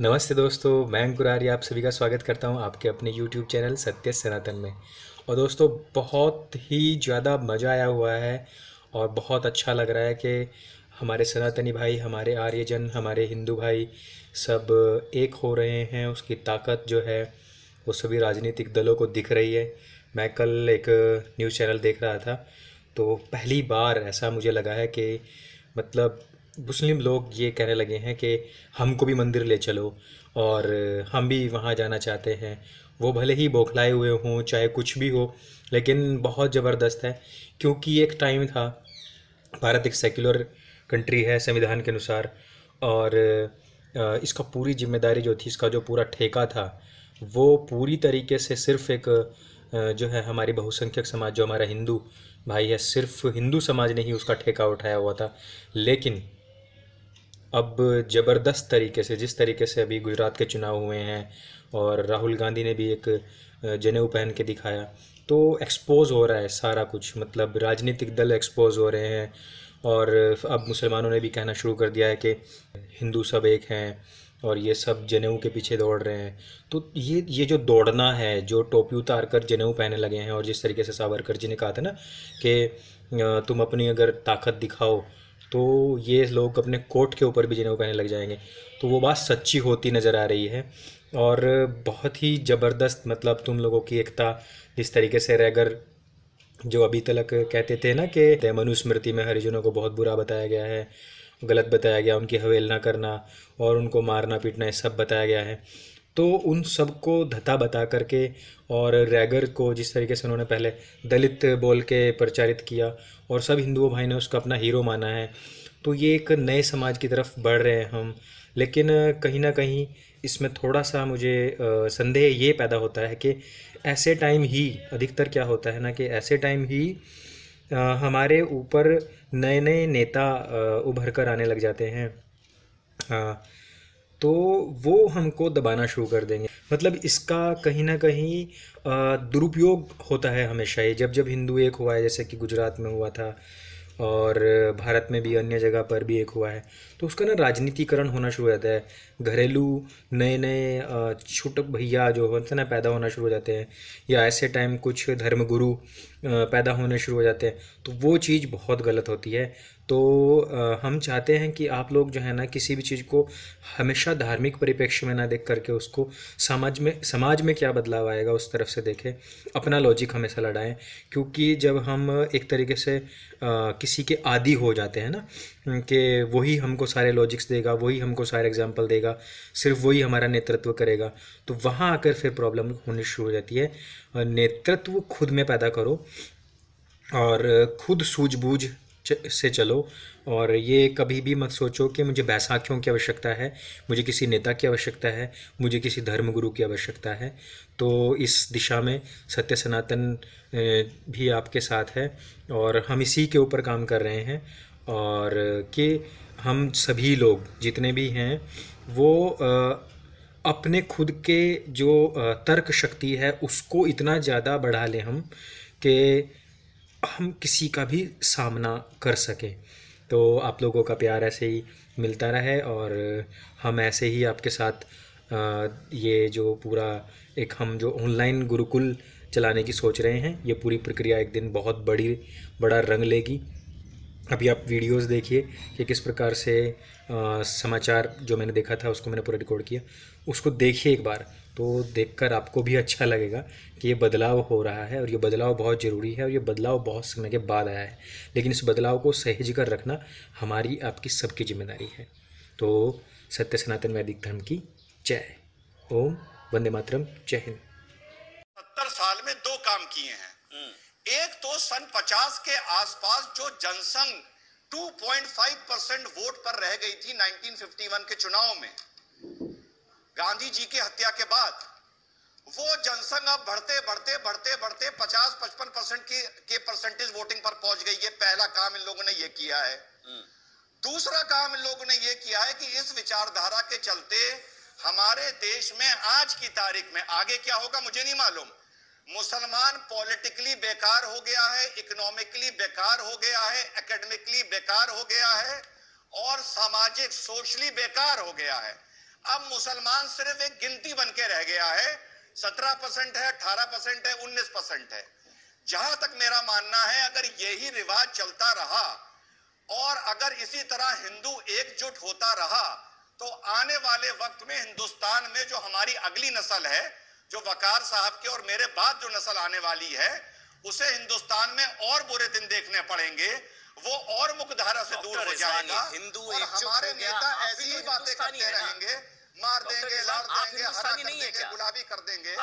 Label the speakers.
Speaker 1: नमस्ते दोस्तों मैं अंकुरारी आप सभी का स्वागत करता हूं आपके अपने YouTube चैनल सत्य सनातन में और दोस्तों बहुत ही ज़्यादा मज़ा आया हुआ है और बहुत अच्छा लग रहा है कि हमारे सनातनी भाई हमारे आर्यजन हमारे हिंदू भाई सब एक हो रहे हैं उसकी ताकत जो है वो सभी राजनीतिक दलों को दिख रही है मैं कल एक न्यूज़ चैनल देख रहा था तो पहली बार ऐसा मुझे लगा है कि मतलब मुस्लिम लोग ये कहने लगे हैं कि हमको भी मंदिर ले चलो और हम भी वहाँ जाना चाहते हैं वो भले ही बौखलाए हुए हों चाहे कुछ भी हो लेकिन बहुत ज़बरदस्त है क्योंकि एक टाइम था भारत एक सेक्युलर कंट्री है संविधान के अनुसार और इसका पूरी जिम्मेदारी जो थी इसका जो पूरा ठेका था वो पूरी तरीके से सिर्फ एक जो है हमारी बहुसंख्यक समाज जो हमारा हिंदू भाई है सिर्फ हिंदू समाज ने ही उसका ठेका उठाया हुआ था लेकिन अब ज़बरदस्त तरीके से जिस तरीके से अभी गुजरात के चुनाव हुए हैं और राहुल गांधी ने भी एक जनेऊ पहन के दिखाया तो एक्सपोज़ हो रहा है सारा कुछ मतलब राजनीतिक दल एक्सपोज़ हो रहे हैं और अब मुसलमानों ने भी कहना शुरू कर दिया है कि हिंदू सब एक हैं और ये सब जनेऊ के पीछे दौड़ रहे हैं तो ये ये जो दौड़ना है जो टोपी उतार कर जनेऊ पहने लगे हैं और जिस तरीके से सावरकर जी ने कहा था ना कि तुम अपनी अगर ताकत दिखाओ तो ये लोग अपने कोर्ट के ऊपर भी जिन्हें कहने लग जाएंगे तो वो बात सच्ची होती नज़र आ रही है और बहुत ही ज़बरदस्त मतलब तुम लोगों की एकता जिस तरीके से रहकर जो अभी तक कहते थे ना कि मनुस्मृति में हरिजनों को बहुत बुरा बताया गया है गलत बताया गया उनकी हवेल ना करना और उनको मारना पीटना ये सब बताया गया है तो उन सबको धता बता करके और रैगर को जिस तरीके से उन्होंने पहले दलित बोल के प्रचारित किया और सब हिंदुओं भाई ने उसका अपना हीरो माना है तो ये एक नए समाज की तरफ बढ़ रहे हैं हम लेकिन कहीं ना कहीं इसमें थोड़ा सा मुझे संदेह ये पैदा होता है कि ऐसे टाइम ही अधिकतर क्या होता है ना कि ऐसे टाइम ही हमारे ऊपर नए नए नेता उभर कर आने लग जाते हैं तो वो हमको दबाना शुरू कर देंगे मतलब इसका कहीं ना कहीं दुरुपयोग होता है हमेशा ये जब जब हिंदू एक हुआ है जैसे कि गुजरात में हुआ था और भारत में भी अन्य जगह पर भी एक हुआ है तो उसका ना राजनीतिकरण होना शुरू हो जाता है घरेलू नए नए छोटे भैया जो होते हैं ना पैदा होना शुरू हो जाते हैं या ऐसे टाइम कुछ धर्मगुरु पैदा होने शुरू हो जाते हैं तो वो चीज़ बहुत गलत होती है तो हम चाहते हैं कि आप लोग जो है ना किसी भी चीज़ को हमेशा धार्मिक परिप्रेक्ष्य में ना देख करके उसको समाज में समाज में क्या बदलाव आएगा उस तरफ से देखें अपना लॉजिक हमेशा लड़ाएं क्योंकि जब हम एक तरीके से किसी के आदि हो जाते हैं ना कि वही हमको सारे लॉजिक्स देगा वही हमको सारे एग्जाम्पल देगा सिर्फ वही हमारा नेतृत्व करेगा तो वहाँ आकर फिर प्रॉब्लम होनी शुरू हो जाती है नेतृत्व खुद में पैदा करो और खुद सूझबूझ से चलो और ये कभी भी मत सोचो कि मुझे बैसाखियों की आवश्यकता है मुझे किसी नेता की आवश्यकता है मुझे किसी धर्मगुरु की आवश्यकता है तो इस दिशा में सत्य सनातन भी आपके साथ है और हम इसी के ऊपर काम कर रहे हैं और कि हम सभी लोग जितने भी हैं वो अपने खुद के जो तर्क शक्ति है उसको इतना ज़्यादा बढ़ा लें हम कि हम किसी का भी सामना कर सकें तो आप लोगों का प्यार ऐसे ही मिलता रहे और हम ऐसे ही आपके साथ ये जो पूरा एक हम जो ऑनलाइन गुरुकुल चलाने की सोच रहे हैं ये पूरी प्रक्रिया एक दिन बहुत बड़ी बड़ा रंग लेगी अभी आप वीडियोस देखिए कि किस प्रकार से आ, समाचार जो मैंने देखा था उसको मैंने पूरा रिकॉर्ड किया उसको देखिए एक बार तो देखकर आपको भी अच्छा लगेगा कि ये बदलाव हो रहा है और ये बदलाव बहुत ज़रूरी है और ये बदलाव बहुत समय के बाद आया है लेकिन इस बदलाव को सहज कर रखना हमारी आपकी सबकी जिम्मेदारी है तो सत्य सनातन वैदिक धर्म की जय ओम वंदे मातरम जय हिंद
Speaker 2: सत्तर साल में दो काम किए हैं हम्म। एक तो सन 50 के आसपास जो जनसंघ 2.5 परसेंट वोट पर रह गई थी 1951 के चुनाव में गांधी जी की हत्या के बाद वो जनसंघ अब बढ़ते बढ़ते बढ़ते बढ़ते 50 55 परसेंट की के परसेंटेज वोटिंग पर पहुंच गई है पहला काम इन लोगों ने ये किया है
Speaker 1: हम्म।
Speaker 2: दूसरा काम इन लोगों ने ये किया है कि इस विचारधारा के चलते हमारे देश में आज की तारीख में आगे क्या होगा मुझे नहीं मालूम मुसलमान पॉलिटिकली बेकार हो गया है इकोनॉमिकली बेकार हो गया है एकेडमिकली बेकार हो गया है और सामाजिक सोशली बेकार हो गया है अब मुसलमान सिर्फ एक गिनती बन के रह गया है सत्रह परसेंट है अठारह परसेंट है उन्नीस परसेंट है जहां तक मेरा मानना है अगर यही रिवाज चलता रहा और अगर इसी तरह हिंदू एकजुट होता रहा तो आने वाले वक्त में हिंदुस्तान में जो हमारी अगली नस्ल है जो वकार साहब के और मेरे बाद जो नस्ल आने वाली है उसे हिंदुस्तान में और बुरे दिन देखने पड़ेंगे वो और मुख्यधारा से दूर हो जाएगा हिंदू और हमारे नेता ऐसी तो ही बातें करते रहेंगे
Speaker 1: मार देंगे लड़ देंगे हरा कर देंगे गुलाबी कर देंगे